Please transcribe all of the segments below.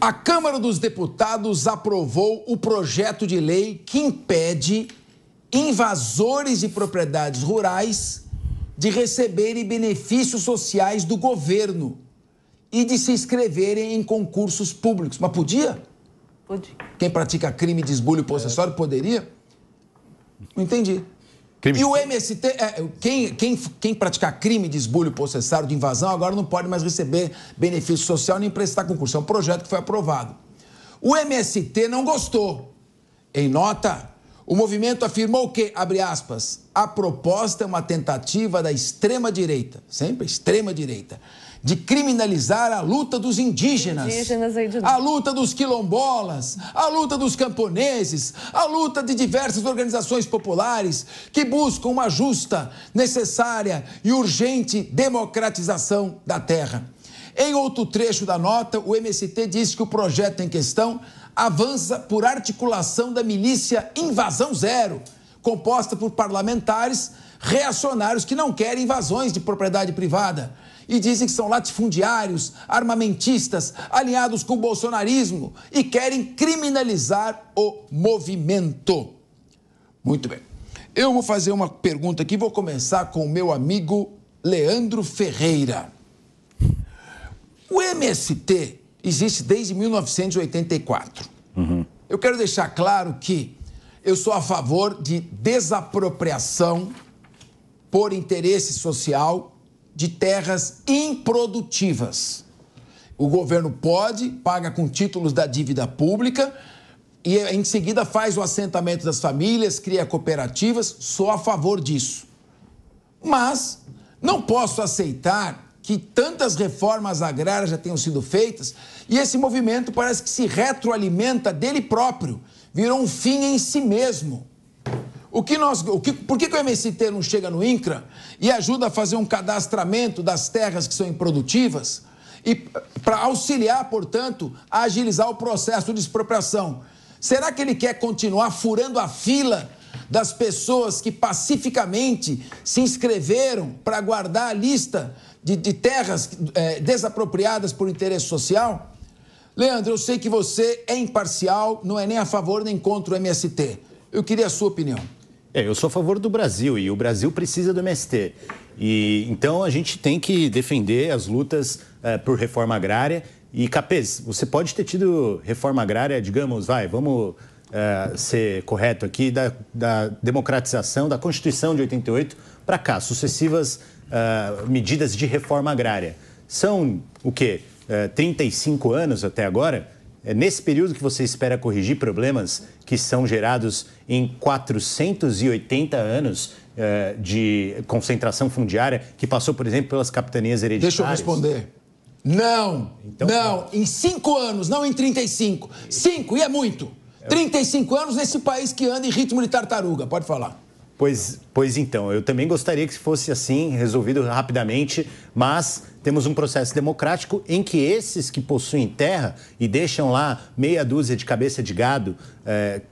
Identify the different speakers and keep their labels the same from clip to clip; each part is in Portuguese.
Speaker 1: A Câmara dos Deputados aprovou o projeto de lei que impede invasores de propriedades rurais de receberem benefícios sociais do governo e de se inscreverem em concursos públicos. Mas podia? Podia. Quem pratica crime de esbulho possessório poderia? Não entendi. Crime e o MST, é, é, quem, quem, quem praticar crime de esbulho processário, de invasão, agora não pode mais receber benefício social nem prestar concurso. É um projeto que foi aprovado. O MST não gostou. Em nota, o movimento afirmou que, abre aspas, a proposta é uma tentativa da extrema-direita, sempre extrema-direita, de criminalizar a luta dos indígenas, indígenas a luta dos quilombolas, a luta dos camponeses, a luta de diversas organizações populares que buscam uma justa, necessária e urgente democratização da terra. Em outro trecho da nota, o MST diz que o projeto em questão avança por articulação da milícia Invasão Zero, composta por parlamentares reacionários que não querem invasões de propriedade privada e dizem que são latifundiários, armamentistas, alinhados com o bolsonarismo e querem criminalizar o movimento. Muito bem. Eu vou fazer uma pergunta aqui, vou começar com o meu amigo Leandro Ferreira. O MST existe desde 1984. Uhum. Eu quero deixar claro que eu sou a favor de desapropriação por interesse social de terras improdutivas. O governo pode, paga com títulos da dívida pública e em seguida faz o assentamento das famílias, cria cooperativas, sou a favor disso. Mas não posso aceitar que tantas reformas agrárias já tenham sido feitas e esse movimento parece que se retroalimenta dele próprio, virou um fim em si mesmo. O que nós, o que, por que, que o MST não chega no INCRA e ajuda a fazer um cadastramento das terras que são improdutivas e para auxiliar, portanto, a agilizar o processo de expropriação? Será que ele quer continuar furando a fila das pessoas que pacificamente se inscreveram para guardar a lista de, de terras é, desapropriadas por interesse social? Leandro, eu sei que você é imparcial, não é nem a favor nem contra o MST. Eu queria a sua opinião.
Speaker 2: É, eu sou a favor do Brasil e o Brasil precisa do MST. E então a gente tem que defender as lutas é, por reforma agrária. E Capês, você pode ter tido reforma agrária, digamos, vai, vamos é, ser correto aqui, da, da, democratização da Constituição de 88 para cá, sucessivas é, medidas de reforma agrária. São o quê? 35 anos até agora? é nesse período que você espera corrigir problemas que são gerados em 480 anos eh, de concentração fundiária, que passou, por exemplo, pelas capitanias hereditárias? Deixa eu responder.
Speaker 1: Não, então, não, em cinco anos, não em 35. Cinco, e é muito. 35 é anos nesse país que anda em
Speaker 2: ritmo de tartaruga, pode falar. Pois, pois então, eu também gostaria que fosse assim, resolvido rapidamente, mas temos um processo democrático em que esses que possuem terra e deixam lá meia dúzia de cabeça de gado é,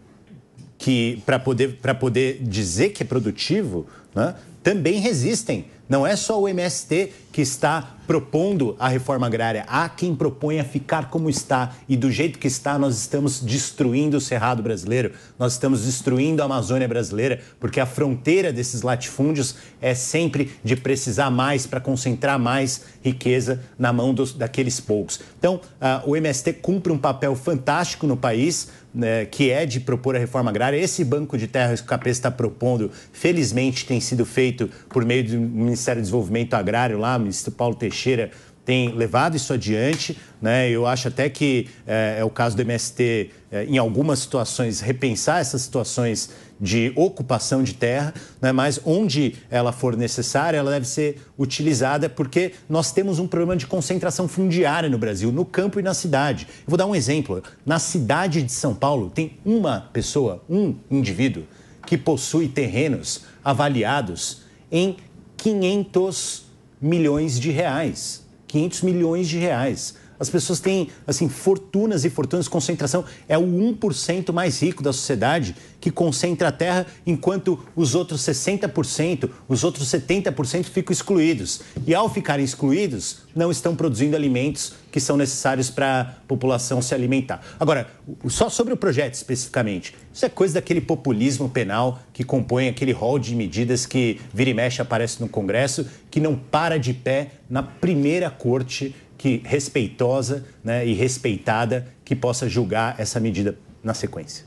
Speaker 2: que para poder, poder dizer que é produtivo, né, também resistem não é só o MST que está propondo a reforma agrária. Há quem proponha ficar como está. E do jeito que está, nós estamos destruindo o Cerrado brasileiro, nós estamos destruindo a Amazônia brasileira, porque a fronteira desses latifúndios é sempre de precisar mais para concentrar mais riqueza na mão dos, daqueles poucos. Então, uh, o MST cumpre um papel fantástico no país né, que é de propor a reforma agrária. Esse banco de terras que o CAPES está propondo, felizmente, tem sido feito por meio do Ministério do Desenvolvimento Agrário, lá, o ministro Paulo Teixeira tem levado isso adiante. Né? Eu acho até que é, é o caso do MST, é, em algumas situações, repensar essas situações de ocupação de terra, né? mas onde ela for necessária, ela deve ser utilizada, porque nós temos um problema de concentração fundiária no Brasil, no campo e na cidade. Eu vou dar um exemplo. Na cidade de São Paulo, tem uma pessoa, um indivíduo, que possui terrenos avaliados em 500 milhões de reais. 500 milhões de reais. As pessoas têm, assim, fortunas e fortunas, concentração. É o 1% mais rico da sociedade que concentra a terra, enquanto os outros 60%, os outros 70% ficam excluídos. E ao ficarem excluídos, não estão produzindo alimentos que são necessários para a população se alimentar. Agora, só sobre o projeto especificamente, isso é coisa daquele populismo penal que compõe aquele rol de medidas que vira e mexe aparece no Congresso, que não para de pé na primeira corte que respeitosa né, e respeitada que possa julgar essa medida na sequência.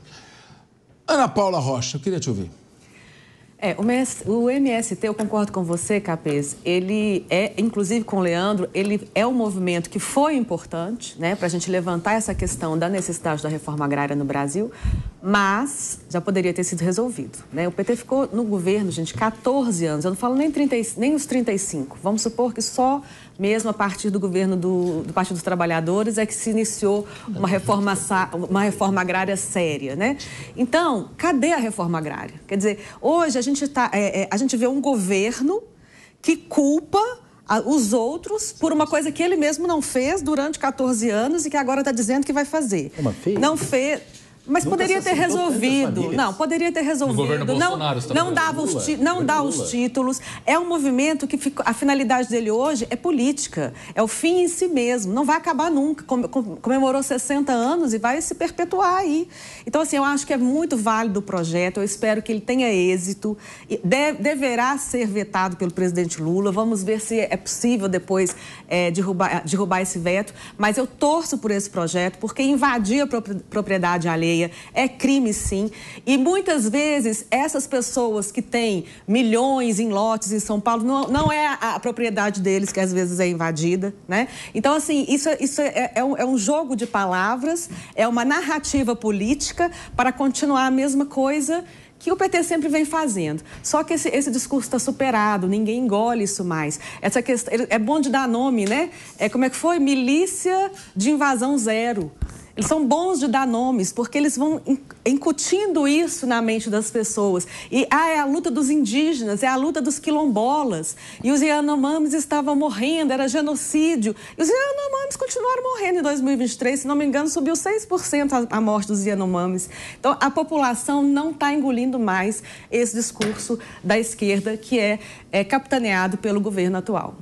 Speaker 2: Ana Paula Rocha, eu queria te ouvir. É, o, MS, o MST, eu concordo com você, Capês,
Speaker 3: ele é, inclusive com o Leandro, ele é um movimento que foi importante, né, para a gente levantar essa questão da necessidade da reforma agrária no Brasil, mas já poderia ter sido resolvido, né? O PT ficou no governo, gente, 14 anos, eu não falo nem, 30, nem os 35, vamos supor que só mesmo a partir do governo do, do Partido dos Trabalhadores, é que se iniciou uma reforma, uma reforma agrária séria, né? Então, cadê a reforma agrária? Quer dizer, hoje a gente, tá, é, é, a gente vê um governo que culpa os outros por uma coisa que ele mesmo não fez durante 14 anos e que agora está dizendo que vai fazer. Não fez? Não fez. Mas Nunca poderia ter resolvido. Não, poderia ter resolvido. Não, tá não dava os, ti, não dá os títulos. É um movimento que a finalidade dele hoje é política. É o fim em si mesmo. Não vai acabar nunca. Comemorou 60 anos e vai se perpetuar aí. Então, assim, eu acho que é muito válido o projeto. Eu espero que ele tenha êxito. De, deverá ser vetado pelo presidente Lula. Vamos ver se é possível depois é, derrubar, derrubar esse veto. Mas eu torço por esse projeto, porque invadir a propriedade alheia cadeia. É crime, sim. E muitas vezes essas pessoas que têm milhões em lotes em São Paulo, não, não é a, a propriedade deles que às vezes é invadida, né? Então, assim, isso, isso é, é, um, é um jogo de palavras, é uma narrativa política para continuar a mesma coisa que o PT sempre vem fazendo. Só que esse, esse discurso está superado, ninguém engole isso mais. Essa questão é bom de dar nome, né? É como é que foi milícia de invasão zero. Eles são bons de dar nomes, porque eles vão incutindo isso na mente das pessoas. E ah, é a luta dos indígenas, é a luta dos quilombolas. E os Yanomamis estavam morrendo, era genocídio. E os Yanomamis continuaram morrendo em 2023, se não me engano, subiu 6% a morte dos Yanomamis. Então, a população não está engolindo mais esse discurso da esquerda que é, é capitaneado pelo governo atual.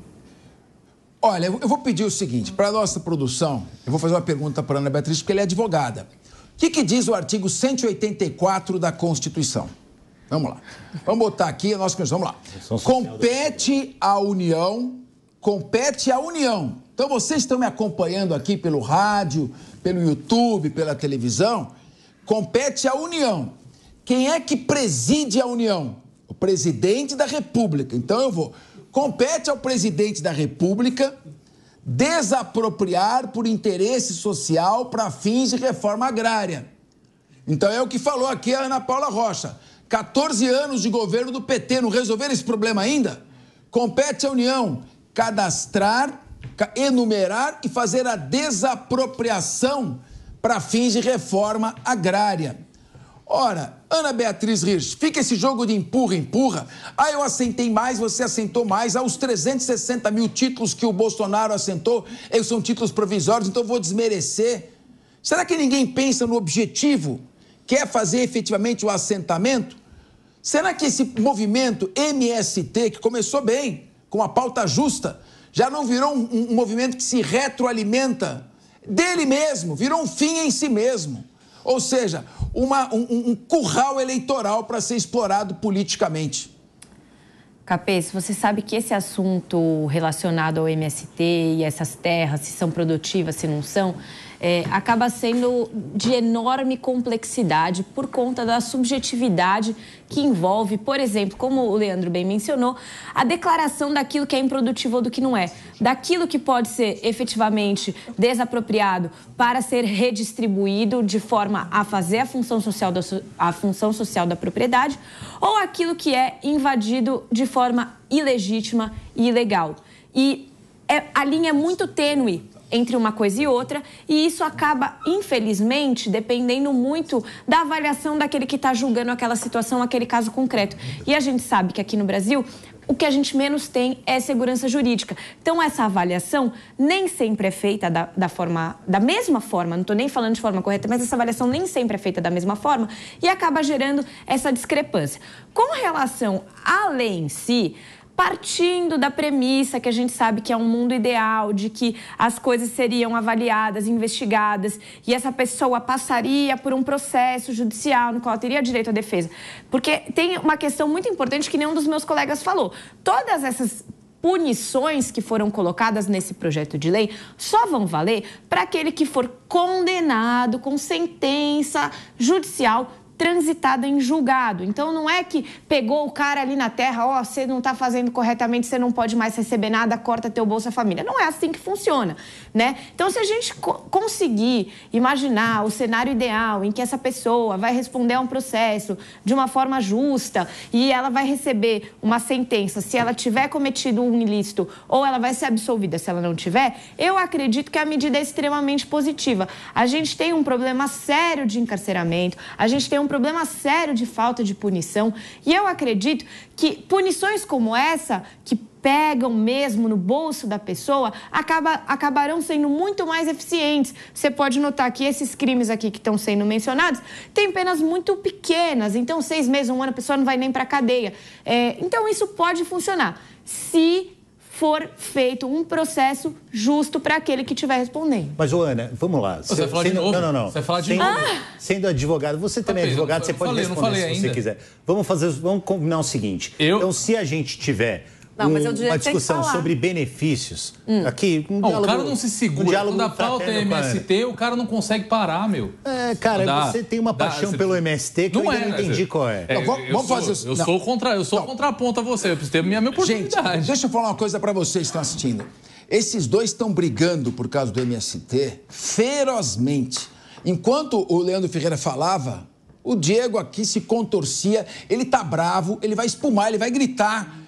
Speaker 1: Olha, eu vou pedir o seguinte, para a nossa produção, eu vou fazer uma pergunta para Ana Beatriz, porque ela é advogada. O que, que diz o artigo 184 da Constituição? Vamos lá. Vamos botar aqui a nossa Vamos lá. Compete à União, compete à União. Então vocês estão me acompanhando aqui pelo rádio, pelo YouTube, pela televisão. Compete à União. Quem é que preside a União? O presidente da República. Então eu vou Compete ao presidente da República desapropriar por interesse social para fins de reforma agrária. Então é o que falou aqui a Ana Paula Rocha. 14 anos de governo do PT não resolveram esse problema ainda? Compete à União cadastrar, enumerar e fazer a desapropriação para fins de reforma agrária. Ora, Ana Beatriz Rios, fica esse jogo de empurra, empurra. Ah, eu assentei mais, você assentou mais. Aos os 360 mil títulos que o Bolsonaro assentou, eles são títulos provisórios, então vou desmerecer. Será que ninguém pensa no objetivo? Quer é fazer efetivamente o assentamento? Será que esse movimento MST, que começou bem, com a pauta justa, já não virou um, um movimento que se retroalimenta dele mesmo, virou um fim em si mesmo? Ou seja, uma, um, um curral eleitoral para ser explorado politicamente.
Speaker 4: Capês, você sabe que esse assunto relacionado ao MST e essas terras, se são produtivas, se não são, é, acaba sendo de enorme complexidade por conta da subjetividade que envolve, por exemplo, como o Leandro bem mencionou, a declaração daquilo que é improdutivo ou do que não é, daquilo que pode ser efetivamente desapropriado para ser redistribuído de forma a fazer a função social da, a função social da propriedade, ou aquilo que é invadido de forma ilegítima e ilegal. E é, a linha é muito tênue entre uma coisa e outra, e isso acaba, infelizmente, dependendo muito da avaliação daquele que está julgando aquela situação, aquele caso concreto. E a gente sabe que aqui no Brasil. O que a gente menos tem é segurança jurídica. Então, essa avaliação nem sempre é feita da, da forma, da mesma forma, não estou nem falando de forma correta, mas essa avaliação nem sempre é feita da mesma forma e acaba gerando essa discrepância. Com relação à lei em si, partindo da premissa que a gente sabe que é um mundo ideal, de que as coisas seriam avaliadas, investigadas, e essa pessoa passaria por um processo judicial no qual teria direito à defesa. Porque tem uma questão muito importante que nenhum dos meus colegas falou. Todas essas punições que foram colocadas nesse projeto de lei só vão valer para aquele que for condenado com sentença judicial transitada em julgado. Então não é que pegou o cara ali na terra, ó, oh, você não está fazendo corretamente, você não pode mais receber nada, corta teu Bolsa Família. Não é assim que funciona, né? Então se a gente co conseguir imaginar o cenário ideal em que essa pessoa vai responder a um processo de uma forma justa e ela vai receber uma sentença se ela tiver cometido um ilícito ou ela vai ser absolvida se ela não tiver, eu acredito que a medida é extremamente positiva. A gente tem um problema sério de encarceramento, a gente tem um um problema sério de falta de punição. E eu acredito que punições como essa, que pegam mesmo no bolso da pessoa acaba, acabarão sendo muito mais eficientes. Você pode notar que esses crimes aqui que estão sendo mencionados têm penas muito pequenas, então seis meses, um ano, a pessoa não vai nem para a cadeia. É, então isso pode funcionar. Se for feito um processo justo para aquele que estiver respondendo.
Speaker 2: Mas, Joana, vamos lá. Você vai falar sendo, de novo? Não, não, não. Você vai falar de sendo, novo? Sendo advogado, você também é advogado, você pode falei, responder se ainda. você quiser. Vamos fazer, vamos combinar o seguinte. Eu... Então, se a gente tiver não, mas eu é um, uma discussão sobre benefícios. Hum. Aqui, um diálogo, oh, o cara não se segura. Um Quando é a pauta é MST,
Speaker 5: o cara não consegue parar, meu.
Speaker 2: É, cara, dá, você tem uma dá, paixão você... pelo MST que não eu é, não entendi é, qual é. é não, vamos sou, fazer isso. Eu não. sou
Speaker 1: contra, eu sou contraponto a você, eu preciso ter minha, minha oportunidade. Gente, deixa eu falar uma coisa para vocês que estão assistindo. Esses dois estão brigando por causa do MST ferozmente. Enquanto o Leandro Ferreira falava, o Diego aqui se contorcia, ele tá bravo, ele vai espumar, ele vai gritar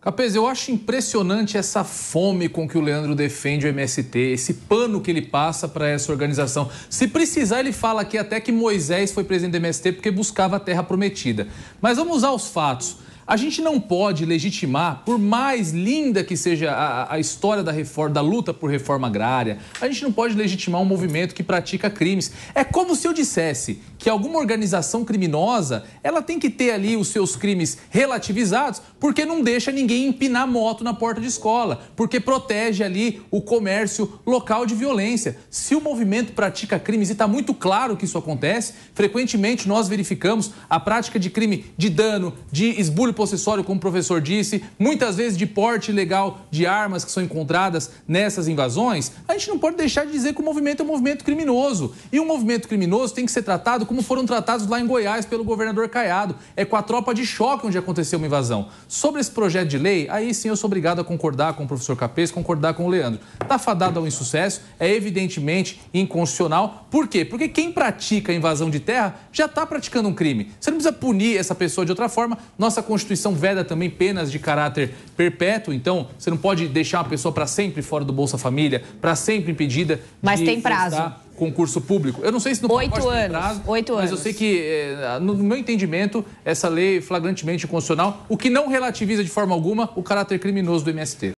Speaker 1: Capês, eu acho impressionante
Speaker 5: essa fome com que o Leandro defende o MST, esse pano que ele passa para essa organização. Se precisar, ele fala aqui até que Moisés foi presidente do MST porque buscava a terra prometida. Mas vamos aos fatos. A gente não pode legitimar, por mais linda que seja a, a história da, reforma, da luta por reforma agrária, a gente não pode legitimar um movimento que pratica crimes. É como se eu dissesse que alguma organização criminosa, ela tem que ter ali os seus crimes relativizados, porque não deixa ninguém empinar moto na porta de escola, porque protege ali o comércio local de violência. Se o movimento pratica crimes, e está muito claro que isso acontece, frequentemente nós verificamos a prática de crime de dano, de esbulho Estupro possessório, como o professor disse, muitas vezes de porte ilegal de armas que são encontradas nessas invasões, a gente não pode deixar de dizer que o movimento é um movimento criminoso. E um movimento criminoso tem que ser tratado como foram tratados lá em Goiás pelo governador Caiado. É com a tropa de choque onde aconteceu uma invasão. Sobre esse projeto de lei, aí sim eu sou obrigado a concordar com o professor Capês, concordar com o Leandro. Está fadado ao insucesso, é evidentemente inconstitucional. Por quê? Porque quem pratica invasão de terra já está praticando um crime. Você não precisa punir essa pessoa de outra forma. Nossa Constituição Constituição veda também penas de caráter perpétuo, então você não pode deixar a pessoa para sempre fora do Bolsa Família, para sempre impedida de Mas tem prazo. concurso público. Eu não sei se no Oito anos. prazo, Oito mas anos. eu sei que, eh, no meu entendimento, essa lei é flagrantemente constitucional, o que não relativiza de forma alguma o caráter criminoso do MST.